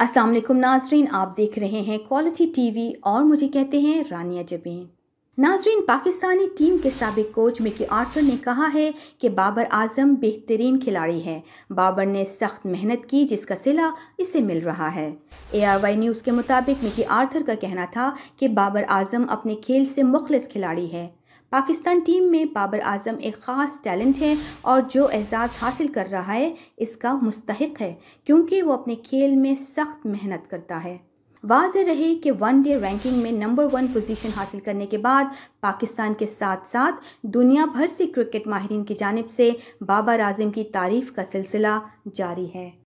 अस्सलाम नाजरीन आप देख रहे हैं क्वालिटी टीवी और मुझे कहते हैं रानिया जबीन नाजरीन पाकिस्तानी टीम के सबक कोच मिकी आर्थर ने कहा है कि बाबर आजम बेहतरीन खिलाड़ी है बाबर ने सख्त मेहनत की जिसका सिला इसे मिल रहा है ए आर वाई न्यूज़ के मुताबिक मिकी आर्थर का कहना था कि बाबर आजम अपने खेल से मुखलस खिलाड़ी है पाकिस्तान टीम में बाबर आजम एक ख़ास टैलेंट है और जो एजाज़ हासिल कर रहा है इसका मुस्तक है क्योंकि वो अपने खेल में सख्त मेहनत करता है वाज रहे कि वन डे रैंकिंग में नंबर वन पोजीशन हासिल करने के बाद पाकिस्तान के साथ साथ दुनिया भर से क्रिकेट माहरीन की जानब से बाबर आजम की तारीफ़ का सिलसिला जारी है